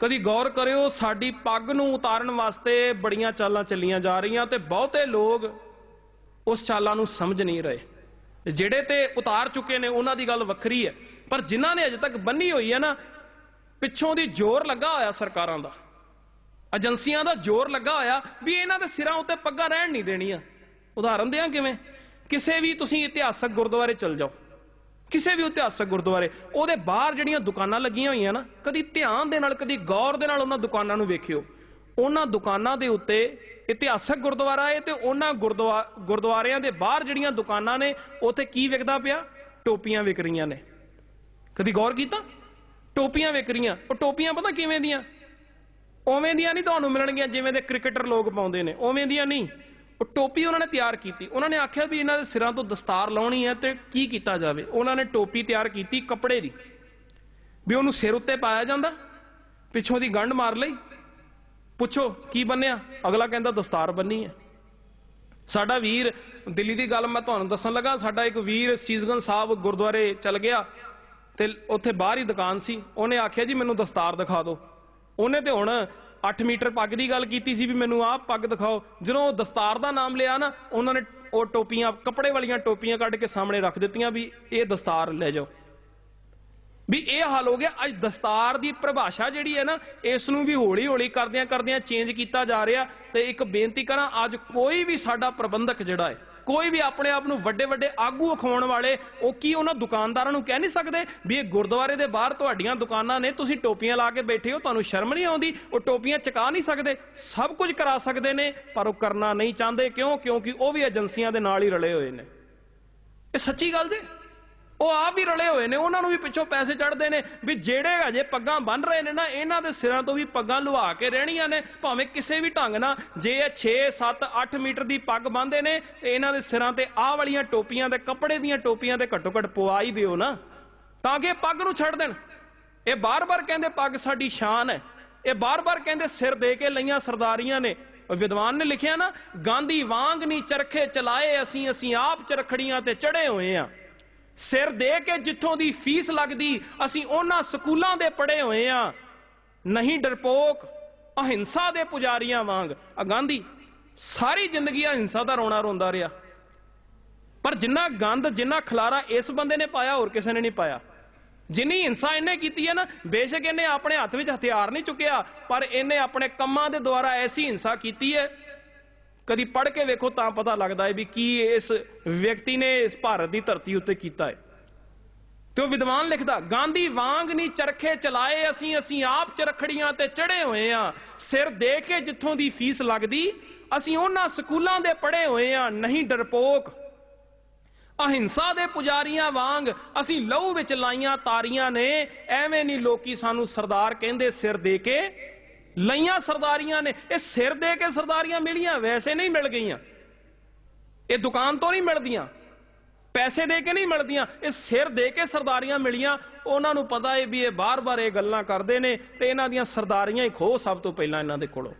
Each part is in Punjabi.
ਕਦੀ ਗੌਰ ਕਰਿਓ ਸਾਡੀ ਪੱਗ ਨੂੰ ਉਤਾਰਨ ਵਾਸਤੇ ਬੜੀਆਂ ਚਾਲਾਂ ਚੱਲੀਆਂ ਜਾ ਰਹੀਆਂ ਤੇ ਬਹੁਤੇ ਲੋਕ ਉਸ ਚਾਲਾਂ ਨੂੰ ਸਮਝ ਨਹੀਂ ਰਹੇ ਜਿਹੜੇ ਤੇ ਉਤਾਰ ਚੁੱਕੇ ਨੇ ਉਹਨਾਂ ਦੀ ਗੱਲ ਵੱਖਰੀ ਹੈ ਪਰ ਜਿਨ੍ਹਾਂ ਨੇ ਅਜੇ ਤੱਕ ਬੰਨੀ ਹੋਈ ਹੈ ਨਾ ਪਿੱਛੋਂ ਦੀ ਜ਼ੋਰ ਲੱਗਾ ਹੋਇਆ ਸਰਕਾਰਾਂ ਦਾ ਏਜੰਸੀਆਂ ਦਾ ਜ਼ੋਰ ਲੱਗਾ ਹੋਇਆ ਵੀ ਇਹਨਾਂ ਦੇ ਸਿਰਾਂ ਉੱਤੇ ਪੱਗਾਂ ਰਹਿਣ ਨਹੀਂ ਦੇਣੀਆਂ ਉਦਾਹਰਨ ਦਿਆਂ ਕਿਵੇਂ ਕਿਸੇ ਵੀ ਤੁਸੀਂ ਇਤਿਹਾਸਕ ਗੁਰਦੁਆਰੇ ਚਲ ਜਾਓ ਕਿਸੇ ਵੀ ਇਤਿਹਾਸਕ ਗੁਰਦੁਆਰੇ ਉਹਦੇ ਬਾਹਰ ਜਿਹੜੀਆਂ ਦੁਕਾਨਾਂ ਲੱਗੀਆਂ ਹੋਈਆਂ ਨਾ ਕਦੀ ਧਿਆਨ ਦੇ ਨਾਲ ਕਦੀ ਗੌਰ ਦੇ ਨਾਲ ਉਹਨਾਂ ਦੁਕਾਨਾਂ ਨੂੰ ਵੇਖਿਓ ਉਹਨਾਂ ਦੁਕਾਨਾਂ ਦੇ ਉੱਤੇ ਇਤਿਹਾਸਕ ਗੁਰਦੁਆਰਾ ਹੈ ਤੇ ਉਹਨਾਂ ਗੁਰਦੁਆਰਿਆਂ ਦੇ ਬਾਹਰ ਜਿਹੜੀਆਂ ਦੁਕਾਨਾਂ ਨੇ ਉੱਥੇ ਕੀ ਵਿਕਦਾ ਪਿਆ ਟੋਪੀਆਂ ਵਿਕ ਰਹੀਆਂ ਨੇ ਕਦੀ ਗੌਰ ਕੀਤਾ ਟੋਪੀਆਂ ਵਿਕ ਰਹੀਆਂ ਉਹ ਟੋਪੀਆਂ ਪਤਾ ਕਿਵੇਂ ਦੀਆਂ ਉਵੇਂ ਦੀਆਂ ਨਹੀਂ ਤੁਹਾਨੂੰ ਮਿਲਣਗੀਆਂ ਜਿਵੇਂ ਦੇ ਕ੍ਰਿਕਟਰ ਲੋਕ ਪਾਉਂਦੇ ਨੇ ਉਵੇਂ ਦੀਆਂ ਨਹੀਂ ਉਹ ਟੋਪੀ ਉਹਨਾਂ ਨੇ ਤਿਆਰ ਕੀਤੀ ਉਹਨਾਂ ਨੇ ਆਖਿਆ ਵੀ ਇਹਨਾਂ ਦੇ ਸਿਰਾਂ ਤੋਂ ਦਸਤਾਰ ਲਾਉਣੀ ਹੈ ਤੇ ਕੀ ਕੀਤਾ ਜਾਵੇ ਉਹਨਾਂ ਨੇ ਟੋਪੀ ਤਿਆਰ ਕੀਤੀ ਕੱਪੜੇ ਦੀ ਵੀ ਉਹਨੂੰ ਸਿਰ ਉੱਤੇ ਪਾਇਆ ਜਾਂਦਾ ਪਿੱਛੋਂ ਦੀ ਗੰਢ ਮਾਰ ਲਈ ਪੁੱਛੋ ਕੀ ਬੰਨਿਆ ਅਗਲਾ ਕਹਿੰਦਾ ਦਸਤਾਰ ਬੰਨੀ ਹੈ ਸਾਡਾ ਵੀਰ ਦਿੱਲੀ ਦੀ ਗੱਲ ਮੈਂ ਤੁਹਾਨੂੰ ਦੱਸਣ ਲੱਗਾ ਸਾਡਾ ਇੱਕ ਵੀਰ ਸੀਸਗਨ ਸਾਹਿਬ ਗੁਰਦੁਆਰੇ ਚਲ ਗਿਆ ਤੇ ਉੱਥੇ ਬਾਹਰ ਹੀ ਦੁਕਾਨ ਸੀ ਉਹਨੇ ਆਖਿਆ ਜੀ ਮੈਨੂੰ ਦਸਤਾਰ ਦਿਖਾ ਦਿਓ ਉਹਨੇ ਤੇ ਹੁਣ 8 ਮੀਟਰ ਪੱਗ ਦੀ ਗੱਲ ਕੀਤੀ ਸੀ ਵੀ ਮੈਨੂੰ ਆਹ ਪੱਗ ਦਿਖਾਓ ਜਦੋਂ ਉਹ ਦਸਤਾਰ ਦਾ ਨਾਮ ਲਿਆ ਨਾ ਉਹਨਾਂ ਨੇ ਉਹ ਟੋਪੀਆਂ ਕੱਪੜੇ ਵਾਲੀਆਂ ਟੋਪੀਆਂ ਕੱਢ ਕੇ ਸਾਹਮਣੇ ਰੱਖ ਦਿੱਤੀਆਂ ਵੀ ਇਹ ਦਸਤਾਰ ਲੈ ਜਾਓ ਵੀ ਇਹ ਹਾਲ ਹੋ ਗਿਆ ਅੱਜ ਦਸਤਾਰ ਦੀ ਪਰਿਭਾਸ਼ਾ ਜਿਹੜੀ ਹੈ ਨਾ ਇਸ ਨੂੰ ਵੀ ਹੌਲੀ-ਹੌਲੀ ਕਰਦਿਆਂ ਕਰਦਿਆਂ ਚੇਂਜ ਕੀਤਾ ਜਾ ਰਿਹਾ ਤੇ ਇੱਕ ਬੇਨਤੀ ਕਰਾਂ ਅੱਜ ਕੋਈ ਵੀ ਸਾਡਾ ਪ੍ਰਬੰਧਕ ਜਿਹੜਾ ਹੈ ਕੋਈ ਵੀ ਆਪਣੇ ਆਪ ਨੂੰ ਵੱਡੇ ਵੱਡੇ ਆਗੂ ਅਖਵਾਉਣ ਵਾਲੇ ਉਹ ਕੀ ਉਹਨਾਂ ਦੁਕਾਨਦਾਰਾਂ ਨੂੰ ਕਹਿ ਨਹੀਂ ਸਕਦੇ ਵੀ ਇਹ ਗੁਰਦੁਆਰੇ ਦੇ ਬਾਹਰ ਤੁਹਾਡੀਆਂ ਦੁਕਾਨਾਂ ਨੇ ਤੁਸੀਂ ਟੋਪੀਆਂ ਲਾ ਕੇ ਬੈਠੇ ਹੋ ਤੁਹਾਨੂੰ ਸ਼ਰਮ ਨਹੀਂ ਆਉਂਦੀ ਉਹ ਟੋਪੀਆਂ ਚਕਾ ਨਹੀਂ ਸਕਦੇ ਸਭ ਕੁਝ ਕਰਾ ਸਕਦੇ ਨੇ ਪਰ ਉਹ ਕਰਨਾ ਨਹੀਂ ਚਾਹੁੰਦੇ ਕਿਉਂ ਕਿਉਂਕਿ ਉਹ ਵੀ ਏਜੰਸੀਆਂ ਦੇ ਨਾਲ ਹੀ ਰਲੇ ਹੋਏ ਨੇ ਇਹ ਸੱਚੀ ਗੱਲ ਜੇ ਉਹ ਆ ਵੀ ਰਲੇ ਹੋਏ ਨੇ ਉਹਨਾਂ ਨੂੰ ਵੀ ਪਿੱਛੋਂ ਪੈਸੇ ਚੜਦੇ ਨੇ ਵੀ ਜਿਹੜੇ ਹਜੇ ਪੱਗਾਂ ਬੰਨ ਰਹੇ ਨੇ ਨਾ ਇਹਨਾਂ ਦੇ ਸਿਰਾਂ ਤੋਂ ਵੀ ਪੱਗਾਂ ਲੁਹਾ ਕੇ ਰਹਿਣੀਆਂ ਨੇ ਭਾਵੇਂ ਕਿਸੇ ਵੀ ਢੰਗ ਨਾਲ ਜੇ ਇਹ 6 7 8 ਮੀਟਰ ਦੀ ਪੱਗ ਬੰਨਦੇ ਨੇ ਤੇ ਇਹਨਾਂ ਦੇ ਸਿਰਾਂ ਤੇ ਆਹ ਵਾਲੀਆਂ ਟੋਪੀਆਂ ਦੇ ਕੱਪੜੇ ਦੀਆਂ ਟੋਪੀਆਂ ਦੇ ਘੱਟੋ ਘੱਟ ਪਵਾ ਹੀ ਦਿਓ ਨਾ ਤਾਂ ਕਿ ਪੱਗ ਨੂੰ ਛੱਡ ਦੇਣ ਇਹ ਬਾਰ-ਬਾਰ ਕਹਿੰਦੇ ਪੱਗ ਸਾਡੀ ਸ਼ਾਨ ਹੈ ਇਹ ਬਾਰ-ਬਾਰ ਕਹਿੰਦੇ ਸਿਰ ਦੇ ਕੇ ਲਈਆਂ ਸਰਦਾਰੀਆਂ ਨੇ ਵਿਦਵਾਨ ਨੇ ਲਿਖਿਆ ਨਾ ਗਾਂਧੀ ਵਾਂਗ ਨਹੀਂ ਚਰਖੇ ਚਲਾਏ ਅਸੀਂ ਅਸੀਂ ਆਪ ਚਰਖੜੀਆਂ ਤੇ ਚੜੇ ਹੋਏ ਆਂ ਸਿਰ ਦੇ ਕੇ ਜਿੱਥੋਂ ਦੀ ਫੀਸ ਲੱਗਦੀ ਅਸੀਂ ਉਹਨਾਂ ਸਕੂਲਾਂ ਦੇ ਪੜ੍ਹੇ ਹੋਏ ਆ ਨਹੀਂ ਡਰਪੋਕ ਅਹਿੰਸਾ ਦੇ ਪੁਜਾਰੀਆਂ ਵਾਂਗ ਆ ਗਾਂਧੀ ਸਾਰੀ ਜ਼ਿੰਦਗੀ ਅਹਿੰਸਾ ਦਾ ਰੋਣਾ ਰੋਂਦਾ ਰਿਹਾ ਪਰ ਜਿੰਨਾ ਗੰਦ ਜਿੰਨਾ ਖਲਾਰਾ ਇਸ ਬੰਦੇ ਨੇ ਪਾਇਆ ਹੋਰ ਕਿਸੇ ਨੇ ਨਹੀਂ ਪਾਇਆ ਜਿੰਨੀ ਹਿੰਸਾ ਇਹਨੇ ਕੀਤੀ ਹੈ ਨਾ ਬੇਸ਼ੱਕ ਇਹਨੇ ਆਪਣੇ ਹੱਥ ਵਿੱਚ ਹਥਿਆਰ ਨਹੀਂ ਚੁੱਕਿਆ ਪਰ ਇਹਨੇ ਆਪਣੇ ਕੰਮਾਂ ਦੇ ਦੁਆਰਾ ਐਸੀ ਹਿੰਸਾ ਕੀਤੀ ਹੈ ਕਦੀ ਪੜ੍ਹ ਕੇ ਵੇਖੋ ਤਾਂ ਪਤਾ ਲੱਗਦਾ ਹੈ ਵੀ ਕੀ ਇਸ ਵਿਅਕਤੀ ਨੇ ਇਸ ਭਾਰਤ ਦੀ ਧਰਤੀ ਉੱਤੇ ਕੀਤਾ ਹੈ ਤੇ ਉਹ ਵਿਦਵਾਨ ਲਿਖਦਾ ਗਾਂਧੀ ਵਾਂਗ ਨਹੀਂ ਚਰਖੇ ਚਲਾਏ ਅਸੀਂ ਅਸੀਂ ਆਪ ਚਰਖੜੀਆਂ ਤੇ ਚੜੇ ਹੋਏ ਆ ਸਿਰ ਦੇ ਕੇ ਜਿੱਥੋਂ ਦੀ ਫੀਸ ਲੱਗਦੀ ਅਸੀਂ ਉਹਨਾਂ ਸਕੂਲਾਂ ਦੇ ਪੜੇ ਹੋਏ ਆ ਨਹੀਂ ਡਰਪੋਕ ਅਹਿੰਸਾ ਦੇ ਪੁਜਾਰੀਆਂ ਵਾਂਗ ਅਸੀਂ ਲਹੂ ਵਿੱਚ ਲਾਈਆਂ ਤਾਰੀਆਂ ਨੇ ਐਵੇਂ ਨਹੀਂ ਲੋਕੀ ਸਾਨੂੰ ਸਰਦਾਰ ਕਹਿੰਦੇ ਸਿਰ ਦੇ ਕੇ ਲਈਆਂ ਸਰਦਾਰੀਆਂ ਨੇ ਇਹ ਸਿਰ ਦੇ ਕੇ ਸਰਦਾਰੀਆਂ ਮਿਲੀਆਂ ਵੈਸੇ ਨਹੀਂ ਮਿਲ ਗਈਆਂ ਇਹ ਦੁਕਾਨ ਤੋਂ ਨਹੀਂ ਮਿਲਦੀਆਂ ਪੈਸੇ ਦੇ ਕੇ ਨਹੀਂ ਮਿਲਦੀਆਂ ਇਹ ਸਿਰ ਦੇ ਕੇ ਸਰਦਾਰੀਆਂ ਮਿਲੀਆਂ ਉਹਨਾਂ ਨੂੰ ਪਤਾ ਹੈ ਵੀ ਇਹ ਬਾਰ-ਬਾਰ ਇਹ ਗੱਲਾਂ ਕਰਦੇ ਨੇ ਤੇ ਇਹਨਾਂ ਦੀਆਂ ਸਰਦਾਰੀਆਂ ਹੀ ਖੋ ਸਭ ਤੋਂ ਪਹਿਲਾਂ ਇਹਨਾਂ ਦੇ ਕੋਲੋਂ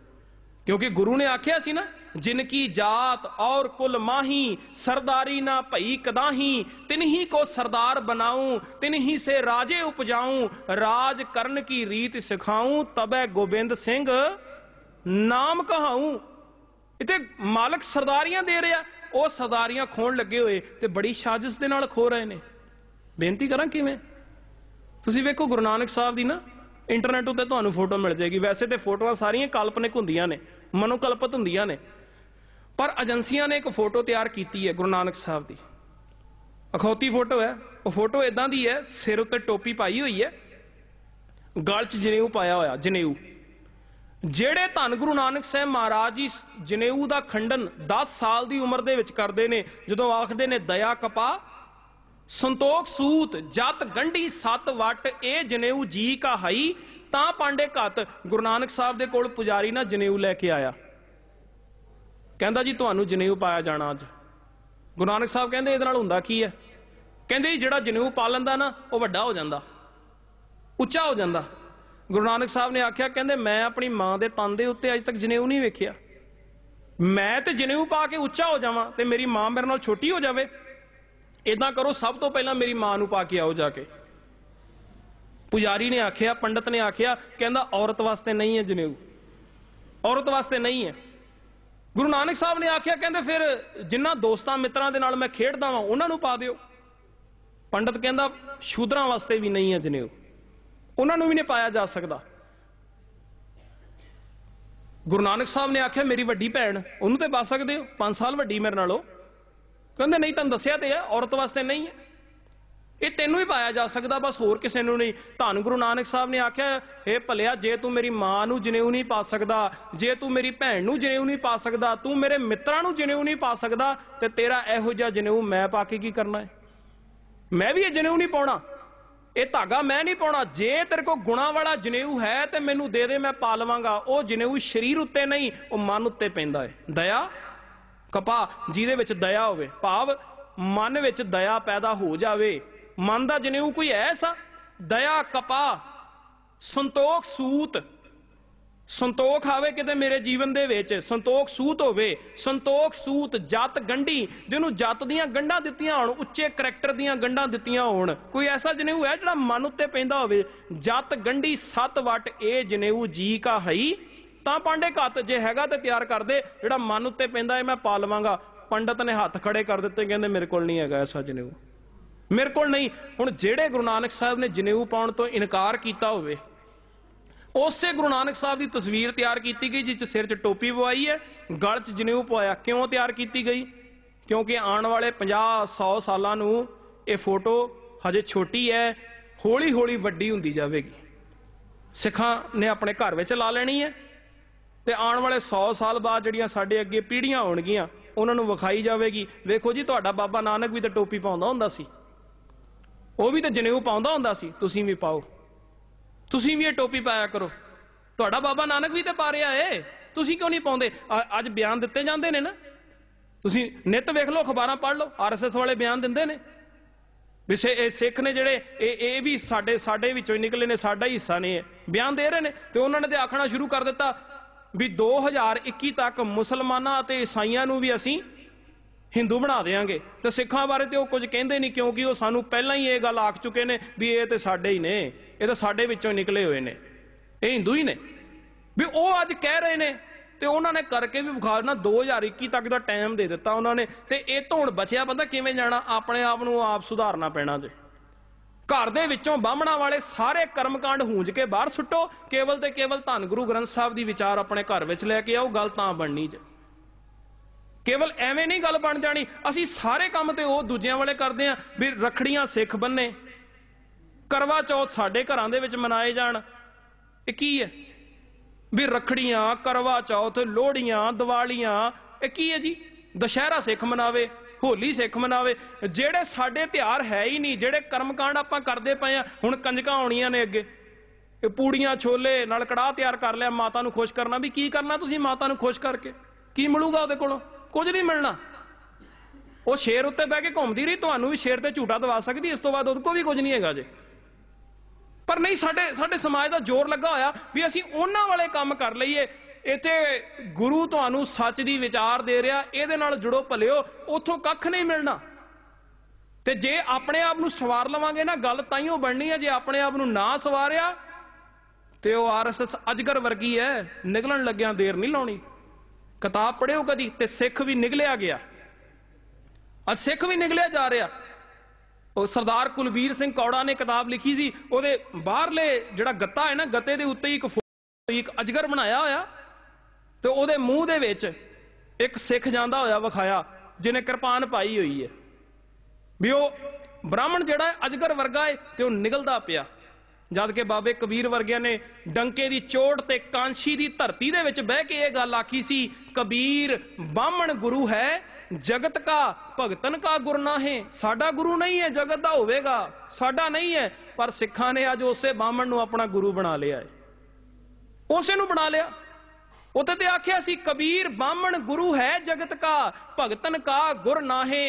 ਕਿਉਂਕਿ ਗੁਰੂ ਨੇ ਆਖਿਆ ਸੀ ਨਾ ਜਿਨ ਕੀ ਜਾਤ ਔਰ ਕੁਲ ਮਾਹੀ ਸਰਦਾਰੀ ਨਾ ਭਈ ਕਦਾਹੀ ਤਿਨਹੀ ਕੋ ਸਰਦਾਰ ਬਣਾਉ ਤਿਨਹੀ ਸੇ ਰਾਜੇ ਉਪਜਾਉ ਰਾਜ ਕਰਨ ਕੀ ਰੀਤ ਸਿਖਾਉ ਤਬੈ ਗੋਬਿੰਦ ਸਿੰਘ ਨਾਮ ਕਹਾਉ ਇਤੇ ਮਾਲਕ ਸਰਦਾਰੀਆਂ ਦੇ ਰਿਹਾ ਉਹ ਸਰਦਾਰੀਆਂ ਖੋਣ ਲੱਗੇ ਹੋਏ ਤੇ ਬੜੀ ਸਾਜ਼ਿਸ਼ ਦੇ ਨਾਲ ਖੋ ਰਹੇ ਨੇ ਬੇਨਤੀ ਕਰਾਂ ਕਿਵੇਂ ਤੁਸੀਂ ਵੇਖੋ ਗੁਰੂ ਨਾਨਕ ਸਾਹਿਬ ਦੀ ਨਾ ਇੰਟਰਨੈਟ ਉੱਤੇ ਤੁਹਾਨੂੰ ਫੋਟੋ ਮਿਲ ਜਾਏਗੀ ਵੈਸੇ ਤੇ ਫੋਟੋਆਂ ਸਾਰੀਆਂ ਕਾਲਪਨਿਕ ਹੁੰਦੀਆਂ ਨੇ ਮਨੋਕਲਪਤ ਹੁੰਦੀਆਂ ਨੇ ਪਰ ਏਜੰਸੀਆਂ ਨੇ ਇੱਕ ਫੋਟੋ ਤਿਆਰ ਕੀਤੀ ਹੈ ਗੁਰੂ ਨਾਨਕ ਸਾਹਿਬ ਦੀ ਅਖੌਤੀ ਫੋਟੋ ਹੈ ਉਹ ਫੋਟੋ ਇਦਾਂ ਦੀ ਹੈ ਸਿਰ ਉੱਤੇ ਟੋਪੀ ਪਾਈ ਹੋਈ ਹੈ ਗਲ 'ਚ ਜਨੇਊ ਪਾਇਆ ਹੋਇਆ ਜਨੇਊ ਜਿਹੜੇ ਧੰਨ ਗੁਰੂ ਨਾਨਕ ਸਾਹਿਬ ਮਹਾਰਾਜ ਜੀ ਜਨੇਊ ਦਾ ਖੰਡਨ 10 ਸਾਲ ਦੀ ਉਮਰ ਦੇ ਵਿੱਚ ਕਰਦੇ ਨੇ ਜਦੋਂ ਆਖਦੇ ਨੇ ਦਇਆ ਕਪਾ ਸੰਤੋਖ ਸੂਤ ਜਤ ਗੰਢੀ ਸਤ ਵਟ ਇਹ ਜਨੇਊ ਜੀ ਕਾ ਹਈ ਤਾਂ ਪਾਂਡੇ ਘਤ ਗੁਰੂ ਨਾਨਕ ਸਾਹਿਬ ਦੇ ਕੋਲ ਪੁਜਾਰੀ ਨਾ ਜਨੇਊ ਲੈ ਕੇ ਆਇਆ ਕਹਿੰਦਾ ਜੀ ਤੁਹਾਨੂੰ ਜਨੇਊ ਪਾਇਆ ਜਾਣਾ ਅੱਜ ਗੁਰੂ ਨਾਨਕ ਸਾਹਿਬ ਕਹਿੰਦੇ ਇਹਦੇ ਨਾਲ ਹੁੰਦਾ ਕੀ ਹੈ ਕਹਿੰਦੇ ਜਿਹੜਾ ਜਨੇਊ ਪਾ ਲੈਂਦਾ ਨਾ ਉਹ ਵੱਡਾ ਹੋ ਜਾਂਦਾ ਉੱਚਾ ਹੋ ਜਾਂਦਾ ਗੁਰੂ ਨਾਨਕ ਸਾਹਿਬ ਨੇ ਆਖਿਆ ਕਹਿੰਦੇ ਮੈਂ ਆਪਣੀ ਮਾਂ ਦੇ ਤਨ ਦੇ ਉੱਤੇ ਅੱਜ ਤੱਕ ਜਨੇਊ ਨਹੀਂ ਵੇਖਿਆ ਮੈਂ ਤੇ ਜਨੇਊ ਪਾ ਕੇ ਉੱਚਾ ਹੋ ਜਾਵਾਂ ਤੇ ਮੇਰੀ ਮਾਂ ਮੇਰੇ ਨਾਲ ਛੋਟੀ ਹੋ ਜਾਵੇ ਇਦਾਂ ਕਰੋ ਸਭ ਤੋਂ ਪਹਿਲਾਂ ਮੇਰੀ ਮਾਂ ਨੂੰ ਪਾ ਕੇ ਆਓ ਜਾ ਕੇ ਪੁਜਾਰੀ ਨੇ ਆਖਿਆ ਪੰਡਤ ਨੇ ਆਖਿਆ ਕਹਿੰਦਾ ਔਰਤ ਵਾਸਤੇ ਨਹੀਂ ਹੈ ਜਨੇਊ ਔਰਤ ਵਾਸਤੇ ਨਹੀਂ ਹੈ ਗੁਰੂ ਨਾਨਕ ਸਾਹਿਬ ਨੇ ਆਖਿਆ ਕਹਿੰਦੇ ਫਿਰ ਜਿੰਨਾ ਦੋਸਤਾਂ ਮਿੱਤਰਾਂ ਦੇ ਨਾਲ ਮੈਂ ਖੇਡਦਾ ਵਾਂ ਉਹਨਾਂ ਨੂੰ ਪਾ ਦਿਓ ਪੰਡਤ ਕਹਿੰਦਾ ਸ਼ੂਦਰਾਂ ਵਾਸਤੇ ਵੀ ਨਹੀਂ ਹੈ ਜਨੇਊ ਉਹਨਾਂ ਨੂੰ ਵੀ ਨਹੀਂ ਪਾਇਆ ਜਾ ਸਕਦਾ ਗੁਰੂ ਨਾਨਕ ਸਾਹਿਬ ਨੇ ਆਖਿਆ ਮੇਰੀ ਵੱਡੀ ਭੈਣ ਉਹਨੂੰ ਤੇ ਪਾ ਸਕਦੇ ਹੋ 5 ਸਾਲ ਵੱਡੀ ਮੇਰੇ ਨਾਲੋਂ ਕਹਿੰਦੇ ਨਹੀਂ ਤੁਹਾਨੂੰ ਦੱਸਿਆ ਤੇ ਆ ਔਰਤ ਵਾਸਤੇ ਨਹੀਂ ਹੈ ਇਹ ਤੈਨੂੰ ਹੀ ਪਾਇਆ ਜਾ ਸਕਦਾ ਬਸ ਹੋਰ ਕਿਸੇ ਨੂੰ ਨਹੀਂ ਧੰਨ ਗੁਰੂ ਨਾਨਕ ਸਾਹਿਬ ਨੇ ਆਖਿਆ हे ਭਲਿਆ ਜੇ ਤੂੰ ਮੇਰੀ ਮਾਂ ਨੂੰ ਜਨੇਊ ਨਹੀਂ ਪਾ ਸਕਦਾ ਜੇ ਤੂੰ ਮੇਰੀ ਭੈਣ ਨੂੰ ਜਨੇਊ ਨਹੀਂ ਪਾ ਸਕਦਾ ਤੂੰ ਮੇਰੇ ਮਿੱਤਰਾਂ ਨੂੰ ਜਨੇਊ ਨਹੀਂ ਪਾ ਸਕਦਾ ਤੇ ਤੇਰਾ ਇਹੋ ਜਿਹਾ ਜਨੇਊ ਮੈਂ ਪਾ ਕੇ ਕੀ ਕਰਨਾ ਹੈ ਮੈਂ ਵੀ ਇਹ ਜਨੇਊ ਨਹੀਂ ਪਾਉਣਾ ਇਹ ਧਾਗਾ ਮੈਂ ਨਹੀਂ ਪਾਉਣਾ ਜੇ ਤੇਰੇ ਕੋ ਗੁਣਾ ਵਾਲਾ ਜਨੇਊ ਹੈ ਤੇ ਮੈਨੂੰ ਦੇ ਦੇ ਮੈਂ ਪਾ ਲਵਾਂਗਾ ਉਹ ਜਨੇਊ ਸਰੀਰ ਉੱਤੇ ਨਹੀਂ ਉਹ ਮਨ ਉੱਤੇ ਪੈਂਦਾ ਹੈ ਦਇਆ ਕਪਾ ਜਿਹਦੇ ਵਿੱਚ ਦਇਆ ਹੋਵੇ ਭਾਵ ਮਨ ਵਿੱਚ ਦਇਆ ਪੈਦਾ ਹੋ ਜਾਵੇ ਮਨ ਦਾ ਜਨੇਊ ਕੋਈ ਐਸਾ ਦਇਆ ਕਪਾ ਸੰਤੋਖ ਸੂਤ ਸੰਤੋਖ ਆਵੇ ਕਿਤੇ ਮੇਰੇ ਜੀਵਨ ਦੇ ਵਿੱਚ ਸੰਤੋਖ ਸੂਤ ਹੋਵੇ ਸੰਤੋਖ ਸੂਤ ਜਤ ਗੰਢੀ ਜਿਹਨੂੰ ਜਤ ਦੀਆਂ ਗੰਢਾਂ ਦਿੱਤੀਆਂ ਹੋਣ ਉੱਚੇ ਕੈਰੈਕਟਰ ਦੀਆਂ ਗੰਢਾਂ ਦਿੱਤੀਆਂ ਹੋਣ ਕੋਈ ਐਸਾ ਜਨੇਊ ਹੈ ਜਿਹੜਾ ਮਨ ਉੱਤੇ ਪੈਂਦਾ ਹੋਵੇ ਜਤ ਗੰਢੀ ਸੱਤ ਵਟ ਇਹ ਜਨੇਊ ਜੀ ਕਾ ਹਈ ਤਾਂ ਪਾਂਡੇ ਘੱਤ ਜੇ ਹੈਗਾ ਤੇ ਤਿਆਰ ਕਰ ਦੇ ਜਿਹੜਾ ਮਨ ਉੱਤੇ ਪੈਂਦਾ ਇਹ ਮੈਂ ਪਾ ਲਵਾਂਗਾ ਪੰਡਤ ਨੇ ਹੱਥ ਖੜੇ ਕਰ ਦਿੱਤੇ ਕਹਿੰਦੇ ਮੇਰੇ ਕੋਲ ਨਹੀਂ ਹੈਗਾ ਐਸਾ ਜਨੇਊ ਮੇਰੇ ਕੋਲ ਨਹੀਂ ਹੁਣ ਜਿਹੜੇ ਗੁਰੂ ਨਾਨਕ ਸਾਹਿਬ ਨੇ ਜਨੇਊ ਪਾਉਣ ਤੋਂ ਇਨਕਾਰ ਕੀਤਾ ਹੋਵੇ ਉਸੇ ਗੁਰੂ ਨਾਨਕ ਸਾਹਿਬ ਦੀ ਤਸਵੀਰ ਤਿਆਰ ਕੀਤੀ ਗਈ ਜਿਸ ਸਿਰ 'ਚ ਟੋਪੀ ਪਵਾਈ ਹੈ ਗਲ 'ਚ ਜਨੇਊ ਪਵਾਇਆ ਕਿਉਂ ਤਿਆਰ ਕੀਤੀ ਗਈ ਕਿਉਂਕਿ ਆਉਣ ਵਾਲੇ 50 100 ਸਾਲਾਂ ਨੂੰ ਇਹ ਫੋਟੋ ਹਜੇ ਛੋਟੀ ਹੈ ਹੌਲੀ ਹੌਲੀ ਵੱਡੀ ਹੁੰਦੀ ਜਾਵੇਗੀ ਸਿੱਖਾਂ ਨੇ ਆਪਣੇ ਘਰ ਵਿੱਚ ਲਾ ਲੈਣੀ ਹੈ ਤੇ ਆਉਣ ਵਾਲੇ 100 ਸਾਲ ਬਾਅਦ ਜਿਹੜੀਆਂ ਸਾਡੇ ਅੱਗੇ ਪੀੜ੍ਹੀਆਂ ਆਉਣਗੀਆਂ ਉਹਨਾਂ ਨੂੰ ਵਿਖਾਈ ਜਾਵੇਗੀ ਵੇਖੋ ਜੀ ਤੁਹਾਡਾ ਬਾਬਾ ਨਾਨਕ ਵੀ ਤਾਂ ਟੋਪੀ ਪਾਉਂਦਾ ਹੁੰਦਾ ਸੀ ਉਹ ਵੀ ਤਾਂ ਜਨੇਊ ਪਾਉਂਦਾ ਹੁੰਦਾ ਸੀ ਤੁਸੀਂ ਵੀ ਪਾਓ ਤੁਸੀਂ ਵੀ ਇਹ ਟੋਪੀ ਪਾਇਆ ਕਰੋ ਤੁਹਾਡਾ ਬਾਬਾ ਨਾਨਕ ਵੀ ਤੇ ਪਾ ਰਿਹਾ ਏ ਤੁਸੀਂ ਕਿਉਂ ਨਹੀਂ ਪਾਉਂਦੇ ਅੱਜ ਬਿਆਨ ਦਿੱਤੇ ਜਾਂਦੇ ਨੇ ਨਾ ਤੁਸੀਂ ਨਿਤ ਵੇਖ ਲਓ ਅਖਬਾਰਾਂ ਪੜ੍ਹ ਲਓ ਆਰਐਸਐਸ ਵਾਲੇ ਬਿਆਨ ਦਿੰਦੇ ਨੇ ਵਿਸੇ ਇਹ ਸਿੱਖ ਨੇ ਜਿਹੜੇ ਇਹ ਇਹ ਵੀ ਸਾਡੇ ਸਾਡੇ ਵਿੱਚੋਂ ਨਿਕਲੇ ਨੇ ਸਾਡਾ ਹੀ ਹਿੱਸਾ ਨੇ ਬਿਆਨ ਦੇ ਰਹੇ ਨੇ ਤੇ ਉਹਨਾਂ ਨੇ ਤੇ ਆਖਣਾ ਸ਼ੁਰੂ ਕਰ ਦਿੱਤਾ ਵੀ 2021 ਤੱਕ ਮੁਸਲਮਾਨਾਂ ਅਤੇ ਈਸਾਈਆਂ ਨੂੰ ਵੀ ਅਸੀਂ ਹਿੰਦੂ ਬਣਾ ਦੇਾਂਗੇ ਤੇ ਸਿੱਖਾਂ ਬਾਰੇ ਤੇ ਉਹ ਕੁਝ ਕਹਿੰਦੇ ਨਹੀਂ ਕਿਉਂਕਿ ਉਹ ਸਾਨੂੰ ਪਹਿਲਾਂ ਹੀ ਇਹ ਗੱਲ ਆਖ ਚੁੱਕੇ ਨੇ ਵੀ ਇਹ ਤੇ ਸਾਡੇ ਹੀ ਨੇ ਇਹ ਤਾਂ ਸਾਡੇ ਵਿੱਚੋਂ ਨਿਕਲੇ ਹੋਏ ਨੇ ਇਹ ਹਿੰਦੂ ਹੀ ਨੇ ਵੀ ਉਹ ਅੱਜ ਕਹਿ ਰਹੇ ਨੇ ਤੇ ਉਹਨਾਂ ਨੇ ਕਰਕੇ ਵੀ ਵਿਖਾ ਦੇਣਾ 2021 ਤੱਕ ਦਾ ਟਾਈਮ ਦੇ ਦਿੱਤਾ ਉਹਨਾਂ ਨੇ ਤੇ ਇਹ ਹੁਣ ਬਚਿਆ ਬੰਦਾ ਕਿਵੇਂ ਜਾਣਾ ਆਪਣੇ ਆਪ ਨੂੰ ਆਪ ਸੁਧਾਰਨਾ ਪੈਣਾ ਜੇ ਘਰ ਦੇ ਵਿੱਚੋਂ ਬਾਹਮਣਾ ਵਾਲੇ ਸਾਰੇ ਕਰਮਕਾਂਡ ਹੂੰਜ ਕੇ ਬਾਹਰ ਸੁੱਟੋ ਕੇਵਲ ਤੇ ਕੇਵਲ ਧੰਗੁਰੂ ਗੁਰੂ ਗ੍ਰੰਥ ਸਾਹਿਬ ਦੀ ਵਿਚਾਰ ਆਪਣੇ ਘਰ ਵਿੱਚ ਲੈ ਕੇ ਆਓ ਗੱਲ ਤਾਂ ਬਣਨੀ ਜੇ ਕੇਵਲ ਐਵੇਂ ਨਹੀਂ ਗੱਲ ਬਣ ਜਾਣੀ ਅਸੀਂ ਸਾਰੇ ਕੰਮ ਤੇ ਉਹ ਦੂਜਿਆਂ ਵਾਲੇ ਕਰਦੇ ਆਂ ਵੀ ਰਖੜੀਆਂ ਸਿੱਖ ਬੰਨੇ ਕਰਵਾ ਚੌਥ ਸਾਡੇ ਘਰਾਂ ਦੇ ਵਿੱਚ ਮਨਾਏ ਜਾਣ ਇਹ ਕੀ ਹੈ ਵੀ ਰਖੜੀਆਂ ਕਰਵਾ ਚੌਥ ਲੋਹੜੀਆਂ ਦੀਵਾਲੀਆਂ ਇਹ ਕੀ ਹੈ ਜੀ ਦੁਸ਼ਹਿਰਾ ਸਿੱਖ ਮਨਾਵੇ ਹੋਲੀ ਸਿੱਖ ਮਨਾਵੇ ਜਿਹੜੇ ਸਾਡੇ ਤਿਹਾਰ ਹੈ ਹੀ ਨਹੀਂ ਜਿਹੜੇ ਕਰਮਕਾਂਡ ਆਪਾਂ ਕਰਦੇ ਪਏ ਆ ਹੁਣ ਕੰਜਕਾਂ ਆਉਣੀਆਂ ਨੇ ਅੱਗੇ ਇਹ ਪੂੜੀਆਂ ਛੋਲੇ ਨਾਲ ਕੜਾਹ ਤਿਆਰ ਕਰ ਲਿਆ ਮਾਤਾ ਨੂੰ ਖੁਸ਼ ਕਰਨਾ ਵੀ ਕੀ ਕਰਨਾ ਤੁਸੀਂ ਮਾਤਾ ਨੂੰ ਖੁਸ਼ ਕਰਕੇ ਕੀ ਮਿਲੂਗਾ ਉਹਦੇ ਕੋਲੋਂ ਕੁਝ ਨਹੀਂ ਮਿਲਣਾ ਉਹ ਸ਼ੇਰ ਉੱਤੇ ਬਹਿ ਕੇ ਘੁੰਮਦੀ ਰਹੀ ਤੁਹਾਨੂੰ ਵੀ ਸ਼ੇਰ ਤੇ ਝੂਟਾ ਦਵਾ ਸਕਦੀ ਇਸ ਤੋਂ ਬਾਅਦ ਉਹਦੇ ਕੋ ਵੀ ਕੁਝ ਨਹੀਂ ਹੈਗਾ ਜੇ ਪਰ ਨਹੀਂ ਸਾਡੇ ਸਾਡੇ ਸਮਾਜ ਦਾ ਜ਼ੋਰ ਲੱਗਾ ਹੋਇਆ ਵੀ ਅਸੀਂ ਉਹਨਾਂ ਵਾਲੇ ਕੰਮ ਕਰ ਲਈਏ ਇੱਥੇ ਗੁਰੂ ਤੁਹਾਨੂੰ ਸੱਚ ਦੀ ਵਿਚਾਰ ਦੇ ਰਿਹਾ ਇਹਦੇ ਨਾਲ ਜੁੜੋ ਭਲਿਓ ਉੱਥੋਂ ਕੱਖ ਨਹੀਂ ਮਿਲਣਾ ਤੇ ਜੇ ਆਪਣੇ ਆਪ ਨੂੰ ਸਵਾਰ ਲਵਾਂਗੇ ਨਾ ਗੱਲ ਤਾਂ ਹੀ ਉਹ ਬਣਨੀ ਹੈ ਜੇ ਆਪਣੇ ਆਪ ਨੂੰ ਨਾ ਸਵਾਰਿਆ ਤੇ ਉਹ ਆਰਐਸਐਸ ਅਜਗਰ ਵਰਗੀ ਹੈ ਨਿਕਲਣ ਲੱਗਿਆਂ ਦੇਰ ਨਹੀਂ ਲਾਉਣੀ ਕਿਤਾਬ ਪੜਿਓ ਕਦੀ ਤੇ ਸਿੱਖ ਵੀ ਨਿਕਲਿਆ ਗਿਆ ਅ ਸਿੱਖ ਵੀ ਨਿਕਲਿਆ ਜਾ ਰਿਹਾ ਉਹ ਸਰਦਾਰ ਕੁਲਬੀਰ ਸਿੰਘ ਕੌੜਾ ਨੇ ਕਿਤਾਬ ਲਿਖੀ ਸੀ ਉਹਦੇ ਬਾਹਰਲੇ ਜਿਹੜਾ ਗੱਤਾ ਹੈ ਨਾ ਗੱਤੇ ਦੇ ਉੱਤੇ ਇੱਕ ਇੱਕ ਅਜਗਰ ਬਣਾਇਆ ਹੋਇਆ ਤੇ ਉਹਦੇ ਮੂੰਹ ਦੇ ਵਿੱਚ ਇੱਕ ਸਿੱਖ ਜਾਂਦਾ ਹੋਇਆ ਵਿਖਾਇਆ ਜਿਹਨੇ ਕਿਰਪਾਨ ਪਾਈ ਹੋਈ ਹੈ ਵੀ ਉਹ ਬ੍ਰਾਹਮਣ ਜਿਹੜਾ ਅਜਗਰ ਵਰਗਾ ਹੈ ਤੇ ਉਹ ਨਿਕਲਦਾ ਪਿਆ ਜਦ ਕੇ ਬਾਬੇ ਕਬੀਰ ਵਰਗਿਆਂ ਨੇ ਡੰਕੇ ਦੀ ਚੋਟ ਤੇ ਕਾਂਸ਼ੀ ਦੀ ਧਰਤੀ ਦੇ ਵਿੱਚ ਬਹਿ ਕੇ ਇਹ ਗੱਲ ਆਖੀ ਸੀ ਕਬੀਰ ਬਾਹਮਣ ਗੁਰੂ ਹੈ ਜਗਤ ਕਾ ਭਗਤਨ ਕਾ ਗੁਰ ਹੈ ਸਾਡਾ ਗੁਰੂ ਨਹੀਂ ਹੈ ਜਗਤ ਦਾ ਹੋਵੇਗਾ ਸਾਡਾ ਨਹੀਂ ਹੈ ਪਰ ਸਿੱਖਾਂ ਨੇ ਅੱਜ ਉਸੇ ਬਾਹਮਣ ਨੂੰ ਆਪਣਾ ਗੁਰੂ ਬਣਾ ਲਿਆ ਹੈ ਉਸੇ ਨੂੰ ਬਣਾ ਲਿਆ ਉੱਥੇ ਤੇ ਆਖਿਆ ਸੀ ਕਬੀਰ ਬਾਹਮਣ ਗੁਰੂ ਹੈ ਜਗਤ ਕਾ ਭਗਤਨ ਕਾ ਗੁਰ ਨਾਹੇ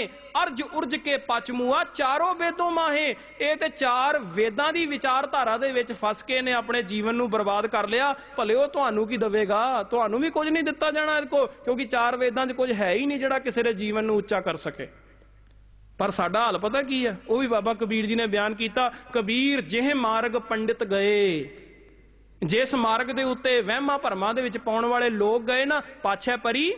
ਅਰਜ ਉਰਜ ਕੇ ਪਚਮੂਆ ਚਾਰੋ ਵੇਦੋਂ ਮਾਹੇ ਇਹ ਤੇ ਚਾਰ ਵੇਦਾਂ ਦੀ ਵਿਚਾਰਧਾਰਾ ਦੇ ਵਿੱਚ ਫਸ ਕੇ ਨੇ ਆਪਣੇ ਜੀਵਨ ਨੂੰ ਬਰਬਾਦ ਕਰ ਲਿਆ ਭਲੇ ਉਹ ਤੁਹਾਨੂੰ ਕੀ ਦੇਵੇਗਾ ਤੁਹਾਨੂੰ ਵੀ ਕੁਝ ਨਹੀਂ ਦਿੱਤਾ ਜਾਣਾ ਇਹਦੇ ਕੋ ਕਿਉਂਕਿ ਚਾਰ ਵੇਦਾਂ 'ਚ ਕੁਝ ਹੈ ਹੀ ਨਹੀਂ ਜਿਹੜਾ ਕਿਸੇ ਦੇ ਜੀਵਨ ਨੂੰ ਉੱਚਾ ਕਰ ਸਕੇ ਪਰ ਸਾਡਾ ਹਾਲ ਪਤਾ ਕੀ ਆ ਉਹ ਵੀ ਬਾਬਾ ਕਬੀਰ ਜੀ ਨੇ ਬਿਆਨ ਕੀਤਾ ਕਬੀਰ ਜਿਹੇ ਮਾਰਗ ਪੰਡਿਤ ਗਏ ਜਿਸ ਮਾਰਗ ਦੇ ਉੱਤੇ ਵਹਿਮਾਂ ਭਰਮਾਂ ਦੇ ਵਿੱਚ ਪਾਉਣ ਵਾਲੇ ਲੋਕ ਗਏ ਨਾ ਪਾਛੇ ਪਰੀ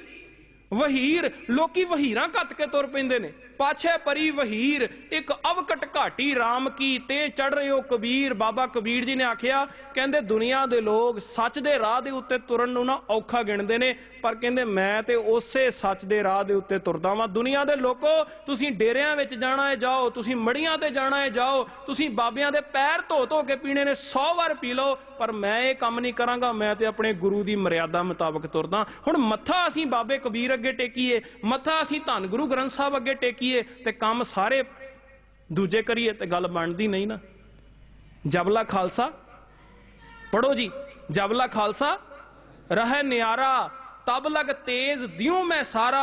ਵਹੀਰ ਲੋਕੀ ਵਹੀਰਾਂ ਕੱਤ ਕੇ ਤੁਰ ਪੈਂਦੇ ਨੇ ਪਾਛੇ ਪਰੀ ਵਹੀਰ ਇੱਕ ਅਵਕਟ ਘਾਟੀ RAM ਕੀ ਤੇ ਚੜ ਰਿਓ ਕਬੀਰ ਬਾਬਾ ਕਬੀਰ ਜੀ ਨੇ ਆਖਿਆ ਕਹਿੰਦੇ ਦੁਨੀਆ ਦੇ ਲੋਕ ਸੱਚ ਦੇ ਰਾਹ ਦੇ ਉੱਤੇ ਤੁਰਨ ਨੂੰ ਨਾ ਔਖਾ ਗਿਣਦੇ ਨੇ ਪਰ ਕਹਿੰਦੇ ਮੈਂ ਤੇ ਉਸੇ ਸੱਚ ਦੇ ਰਾਹ ਦੇ ਉੱਤੇ ਤੁਰਦਾ ਵਾਂ ਦੁਨੀਆ ਦੇ ਲੋਕੋ ਤੁਸੀਂ ਡੇਰਿਆਂ ਵਿੱਚ ਜਾਣਾ ਹੈ ਜਾਓ ਤੁਸੀਂ ਮੜੀਆਂ ਤੇ ਜਾਣਾ ਹੈ ਜਾਓ ਤੁਸੀਂ ਬਾਬਿਆਂ ਦੇ ਪੈਰ ਧੋ ਧੋ ਕੇ ਪੀਣੇ ਨੇ 100 ਵਾਰ ਪੀ ਲਓ ਪਰ ਮੈਂ ਇਹ ਕੰਮ ਨਹੀਂ ਕਰਾਂਗਾ ਮੈਂ ਤੇ ਆਪਣੇ ਗੁਰੂ ਦੀ ਮਰਿਆਦਾ ਮੁਤਾਬਕ ਤੁਰਦਾ ਹੁਣ ਮੱਥਾ ਅਸੀਂ ਬਾਬੇ ਕਬੀਰ ਅੱਗੇ ਟੇਕੀਏ ਮੱਥਾ ਅਸੀਂ ਧੰਨ ਗੁਰੂ ਗ੍ਰੰਥ ਸਾਹਿਬ ਅੱਗੇ ਟੇਕੀਏ ਕਰੀਏ ਤੇ ਕੰਮ ਸਾਰੇ ਦੂਜੇ ਕਰੀਏ ਤੇ ਗੱਲ ਬਣਦੀ ਨਹੀਂ ਨਾ ਜਬਲਾ ਖਾਲਸਾ ਪੜੋ ਜੀ ਜਬਲਾ ਖਾਲਸਾ ਰਹਿ ਨਿਆਰਾ ਤਬ ਲਗ ਤੇਜ ਦਿਉ ਮੈਂ ਸਾਰਾ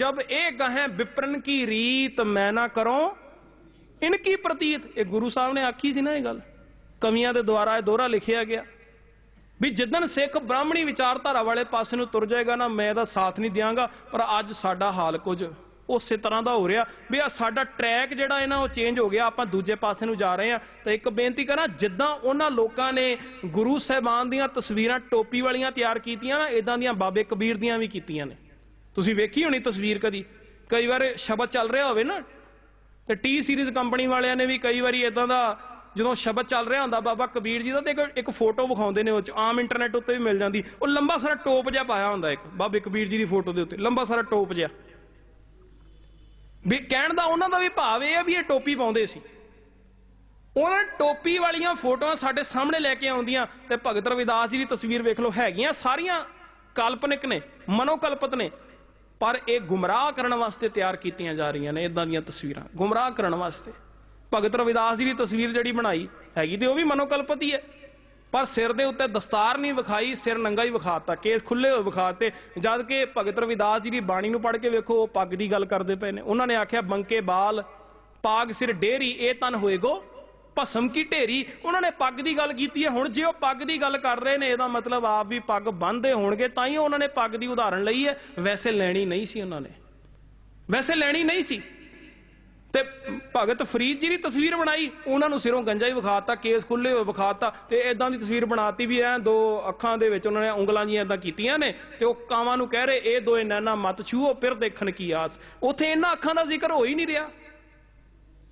ਜਬ ਇਹ ਗਹਿ ਵਿਪਰਨ ਕੀ ਰੀਤ ਮੈਂ ਨਾ ਕਰੋ ਇਨਕੀ ਪ੍ਰਤੀਤ ਇਹ ਗੁਰੂ ਸਾਹਿਬ ਨੇ ਆਖੀ ਸੀ ਨਾ ਇਹ ਗੱਲ ਕਵੀਆਂ ਦੇ ਦੁਆਰਾ ਇਹ ਦੋਹਰਾ ਲਿਖਿਆ ਗਿਆ ਵੀ ਜਿੱਦਨ ਸਿੱਖ ਬ੍ਰਾਹਮਣੀ ਵਿਚਾਰਧਾਰਾ ਵਾਲੇ ਪਾਸੇ ਨੂੰ ਤੁਰ ਜਾਏਗਾ ਨਾ ਮੈਂ ਦਾ ਸਾਥ ਨਹੀਂ ਦਿਆਂਗਾ ਪਰ ਅੱਜ ਸਾਡਾ ਹਾਲ ਕੁਝ ਉਸੇ ਤਰ੍ਹਾਂ ਦਾ ਹੋ ਰਿਹਾ ਵੀ ਆ ਸਾਡਾ ਟਰੈਕ ਜਿਹੜਾ ਹੈ ਨਾ ਉਹ ਚੇਂਜ ਹੋ ਗਿਆ ਆਪਾਂ ਦੂਜੇ ਪਾਸੇ ਨੂੰ ਜਾ ਰਹੇ ਆ ਤਾਂ ਇੱਕ ਬੇਨਤੀ ਕਰਾਂ ਜਿੱਦਾਂ ਉਹਨਾਂ ਲੋਕਾਂ ਨੇ ਗੁਰੂ ਸਾਹਿਬਾਨ ਦੀਆਂ ਤਸਵੀਰਾਂ ਟੋਪੀ ਵਾਲੀਆਂ ਤਿਆਰ ਕੀਤੀਆਂ ਨਾ ਇਦਾਂ ਦੀਆਂ ਬਾਬੇ ਕਬੀਰ ਦੀਆਂ ਵੀ ਕੀਤੀਆਂ ਨੇ ਤੁਸੀਂ ਵੇਖੀ ਹੋਣੀ ਤਸਵੀਰ ਕਦੀ ਕਈ ਵਾਰ ਸ਼ਬਦ ਚੱਲ ਰਿਹਾ ਹੋਵੇ ਨਾ ਤੇ ਟੀ ਸੀਰੀਜ਼ ਕੰਪਨੀ ਵਾਲਿਆਂ ਨੇ ਵੀ ਕਈ ਵਾਰੀ ਇਦਾਂ ਦਾ ਜਦੋਂ ਸ਼ਬਦ ਚੱਲ ਰਿਹਾ ਹੁੰਦਾ ਬਾਬਾ ਕਬੀਰ ਜੀ ਦਾ ਤੇ ਇੱਕ ਫੋਟੋ ਵਿਖਾਉਂਦੇ ਨੇ ਉਹ ਚ ਆਮ ਇੰਟਰਨੈਟ ਉੱਤੇ ਵੀ ਮਿਲ ਜਾਂਦੀ ਉਹ ਲੰਬਾ ਸਾਰਾ ਟੋਪ ਜਿਹਾ ਪਾਇਆ ਹੁੰਦਾ ਇੱਕ ਬਾਬੇ ਕਬੀਰ ਜੀ ਦੀ ਫੋਟੋ ਦੇ ਉੱਤੇ ਲੰਬਾ ਸਾਰਾ ਟੋਪ ਜਿਹਾ ਵੀ ਕਹਿਣ ਦਾ ਉਹਨਾਂ ਦਾ ਵੀ ਭਾਵ ਇਹ ਹੈ ਵੀ ਇਹ ਟੋਪੀ ਪਾਉਂਦੇ ਸੀ ਉਹਨਾਂ ਟੋਪੀ ਵਾਲੀਆਂ ਫੋਟੋਆਂ ਸਾਡੇ ਸਾਹਮਣੇ ਲੈ ਕੇ ਆਉਂਦੀਆਂ ਤੇ ਭਗਤ ਰਵਿਦਾਸ ਜੀ ਦੀ ਤਸਵੀਰ ਵੇਖ ਲਓ ਹੈਗੀਆਂ ਸਾਰੀਆਂ ਕਾਲਪਨਿਕ ਨੇ ਮਨੋਕਲਪਤ ਨੇ ਪਰ ਇਹ ਗੁੰਮਰਾਹ ਕਰਨ ਵਾਸਤੇ ਤਿਆਰ ਕੀਤੀਆਂ ਜਾ ਰਹੀਆਂ ਨੇ ਇਦਾਂ ਦੀਆਂ ਤਸਵੀਰਾਂ ਗੁੰਮਰਾਹ ਕਰਨ ਵਾਸਤੇ ਭਗਤ ਰਵਿਦਾਸ ਜੀ ਦੀ ਤਸਵੀਰ ਜਿਹੜੀ ਬਣਾਈ ਹੈਗੀ ਤੇ ਉਹ ਵੀ ਮਨੋਕਲਪਤ ਹੀ ਹੈ ਪਰ ਸਿਰ ਦੇ ਉੱਤੇ ਦਸਤਾਰ ਨਹੀਂ ਵਿਖਾਈ ਸਿਰ ਨੰਗਾ ਹੀ ਵਿਖਾਤਾ ਕੇਸ ਖੁੱਲੇ ਹੋਏ ਵਿਖਾਤੇ ਜਦ ਕਿ ਭਗਤ ਰਵਿਦਾਸ ਜੀ ਦੀ ਬਾਣੀ ਨੂੰ ਪੜ੍ਹ ਕੇ ਵੇਖੋ ਉਹ ਪੱਗ ਦੀ ਗੱਲ ਕਰਦੇ ਪਏ ਨੇ ਉਹਨਾਂ ਨੇ ਆਖਿਆ ਬੰਕੇ ਬਾਲ ਪਾਗ ਸਿਰ ਡੇਰੀ ਇਹ ਤਨ ਹੋਏਗੋ ਭਸਮ ਕੀ ਢੇਰੀ ਉਹਨਾਂ ਨੇ ਪੱਗ ਦੀ ਗੱਲ ਕੀਤੀ ਹੈ ਹੁਣ ਜੇ ਉਹ ਪੱਗ ਦੀ ਗੱਲ ਕਰ ਰਹੇ ਨੇ ਇਹਦਾ ਮਤਲਬ ਆਪ ਵੀ ਪੱਗ ਬੰਨਦੇ ਹੋਣਗੇ ਤਾਂ ਹੀ ਉਹਨਾਂ ਨੇ ਪੱਗ ਦੀ ਉਦਾਹਰਣ ਲਈ ਹੈ ਵੈਸੇ ਲੈਣੀ ਨਹੀਂ ਸੀ ਉਹਨਾਂ ਨੇ ਵੈਸੇ ਲੈਣੀ ਨਹੀਂ ਸੀ ਤੇ ਭਗਤ ਫਰੀਦ ਜੀ ਦੀ ਤਸਵੀਰ ਬਣਾਈ ਉਹਨਾਂ ਨੂੰ ਸਿਰੋਂ ਗੰਜਾ ਹੀ ਵਿਖਾਤਾ ਕੇਸ ਖੁੱਲੇ ਹੋਏ ਵਿਖਾਤਾ ਤੇ ਇਦਾਂ ਦੀ ਤਸਵੀਰ ਬਣਾਤੀ ਵੀ ਐ ਦੋ ਅੱਖਾਂ ਦੇ ਵਿੱਚ ਉਹਨਾਂ ਨੇ ਉਂਗਲਾਂ ਜੀਆਂ ਇਦਾਂ ਕੀਤੀਆਂ ਨੇ ਤੇ ਉਹ ਕਾਵਾਂ ਨੂੰ ਕਹਿ ਰਹੇ ਇਹ ਦੋਏ ਨੈਣਾ ਮਤ ਛੂਓ ਫਿਰ ਦੇਖਣ ਕੀ ਆਸ ਉਥੇ ਇਹਨਾਂ ਅੱਖਾਂ ਦਾ ਜ਼ਿਕਰ ਹੋ ਹੀ ਨਹੀਂ ਰਿਹਾ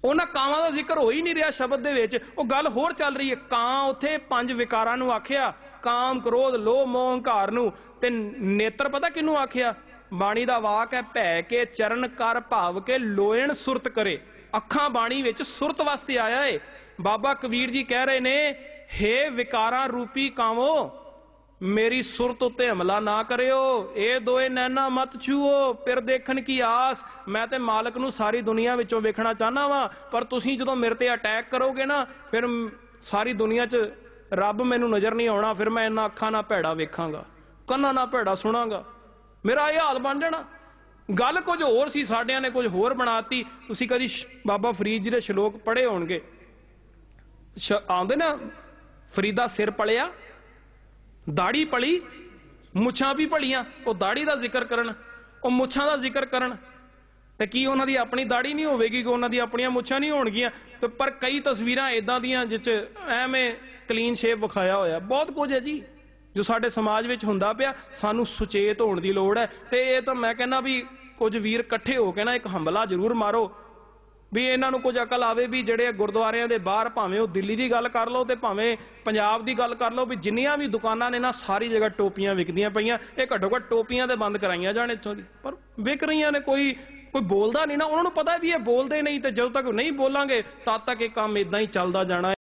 ਉਹਨਾਂ ਕਾਵਾਂ ਦਾ ਜ਼ਿਕਰ ਹੋ ਹੀ ਨਹੀਂ ਰਿਹਾ ਸ਼ਬਦ ਦੇ ਵਿੱਚ ਉਹ ਗੱਲ ਹੋਰ ਚੱਲ ਰਹੀ ਹੈ ਕਾਂ ਉਥੇ ਪੰਜ ਵਿਕਾਰਾਂ ਨੂੰ ਆਖਿਆ ਕਾਮ ਕ੍ਰੋਧ ਲੋਭ ਮੋਹ ਹੰਕਾਰ ਨੂੰ ਤੇ ਨੇਤਰ ਪਤਾ ਕਿਨੂੰ ਆਖਿਆ ਬਾਣੀ ਦਾ ਵਾਕ ਹੈ ਭੈ ਕੇ ਚਰਨ ਕਰ ਭਾਵ ਕੇ ਲੋਇਣ ਸੁਰਤ ਕਰੇ ਅੱਖਾਂ ਬਾਣੀ ਵਿੱਚ ਸੁਰਤ ਵਾਸਤੇ ਆਇਆ ਏ ਬਾਬਾ ਕਬੀਰ ਜੀ ਕਹਿ ਰਹੇ ਨੇ ਹੇ ਵਿਕਾਰਾਂ ਰੂਪੀ ਕਾਵੋ ਮੇਰੀ ਸੁਰਤ ਉਤੇ ਹਮਲਾ ਨਾ ਕਰਿਓ ਇਹ ਦੋਏ ਨੈਣਾ ਮਤ ਛੂਓ ਪਿਰ ਦੇਖਣ ਕੀ ਆਸ ਮੈਂ ਤੇ ਮਾਲਕ ਨੂੰ ਸਾਰੀ ਦੁਨੀਆ ਵਿੱਚੋਂ ਵੇਖਣਾ ਚਾਹਨਾ ਵਾਂ ਪਰ ਤੁਸੀਂ ਜਦੋਂ ਮੇਰੇ ਤੇ ਅਟੈਕ ਕਰੋਗੇ ਨਾ ਫਿਰ ਸਾਰੀ ਦੁਨੀਆ 'ਚ ਰੱਬ ਮੈਨੂੰ ਨਜ਼ਰ ਨਹੀਂ ਆਉਣਾ ਫਿਰ ਮੈਂ ਇਹਨਾਂ ਅੱਖਾਂ ਨਾਲ ਭੈੜਾ ਵੇਖਾਂਗਾ ਕੰਨਾਂ ਨਾਲ ਭੈੜਾ ਸੁਣਾਂਗਾ ਮੇਰਾ ਇਹ ਹਾਲ ਬਣ ਜਾਣਾ ਗੱਲ ਕੁਝ ਹੋਰ ਸੀ ਸਾਡਿਆਂ ਨੇ ਕੁਝ ਹੋਰ ਬਣਾਤੀ ਤੁਸੀਂ ਕਦੀ ਬਾਬਾ ਫਰੀਦ ਜੀ ਦੇ ਸ਼ਲੋਕ ਪੜ੍ਹੇ ਹੋਣਗੇ ਆਉਂਦੇ ਨਾ ਫਰੀਦਾ ਸਿਰ ਪਲਿਆ ਦਾੜੀ ਪਲੀ ਮੁੱਛਾਂ ਵੀ ਪਲੀਆਂ ਉਹ ਦਾੜੀ ਦਾ ਜ਼ਿਕਰ ਕਰਨ ਉਹ ਮੁੱਛਾਂ ਦਾ ਜ਼ਿਕਰ ਕਰਨ ਤੇ ਕੀ ਉਹਨਾਂ ਦੀ ਆਪਣੀ ਦਾੜੀ ਨਹੀਂ ਹੋਵੇਗੀ ਕਿ ਉਹਨਾਂ ਦੀ ਆਪਣੀਆਂ ਮੁੱਛਾਂ ਨਹੀਂ ਹੋਣਗੀਆਂ ਤੇ ਪਰ ਕਈ ਤਸਵੀਰਾਂ ਇਦਾਂ ਦੀਆਂ ਜਿੱਚ ਐਵੇਂ ਕਲੀਨ ਸ਼ੇਪ ਵਿਖਾਇਆ ਹੋਇਆ ਬਹੁਤ ਕੁਝ ਹੈ ਜੀ ਜੋ ਸਾਡੇ ਸਮਾਜ ਵਿੱਚ ਹੁੰਦਾ ਪਿਆ ਸਾਨੂੰ ਸੁਚੇਤ ਹੋਣ ਦੀ ਲੋੜ ਹੈ ਤੇ ਇਹ ਤਾਂ ਮੈਂ ਕਹਿੰਦਾ ਵੀ ਕੁਝ ਵੀਰ ਇਕੱਠੇ ਹੋ ਕੇ ਨਾ ਇੱਕ ਹਮਲਾ ਜ਼ਰੂਰ ਮਾਰੋ ਵੀ ਇਹਨਾਂ ਨੂੰ ਕੁਝ ਅਕਲ ਆਵੇ ਵੀ ਜਿਹੜੇ ਗੁਰਦੁਆਰਿਆਂ ਦੇ ਬਾਹਰ ਭਾਵੇਂ ਉਹ ਦਿੱਲੀ ਦੀ ਗੱਲ ਕਰ ਲਓ ਤੇ ਭਾਵੇਂ ਪੰਜਾਬ ਦੀ ਗੱਲ ਕਰ ਲਓ ਵੀ ਜਿੰਨੀਆਂ ਵੀ ਦੁਕਾਨਾਂ ਨੇ ਨਾ ਸਾਰੀ ਜਗ੍ਹਾ ਟੋਪੀਆਂ ਵਿਕਦੀਆਂ ਪਈਆਂ ਇਹ ਘੱਟੋ ਘੱਟ ਟੋਪੀਆਂ ਤੇ ਬੰਦ ਕਰਾਈਆਂ ਜਾਣ ਇੱਥੋਂ ਦੀ ਪਰ ਵਿਕ ਰਹੀਆਂ ਨੇ ਕੋਈ ਕੋਈ ਬੋਲਦਾ ਨਹੀਂ ਨਾ ਉਹਨਾਂ ਨੂੰ ਪਤਾ ਵੀ ਇਹ ਬੋਲਦੇ ਨਹੀਂ ਤੇ ਜਦੋਂ ਤੱਕ ਨਹੀਂ ਬੋਲਾਂਗੇ ਤਦ ਤੱਕ ਇਹ ਕੰਮ ਇਦਾਂ ਹੀ ਚੱਲਦਾ ਜਾਣਾ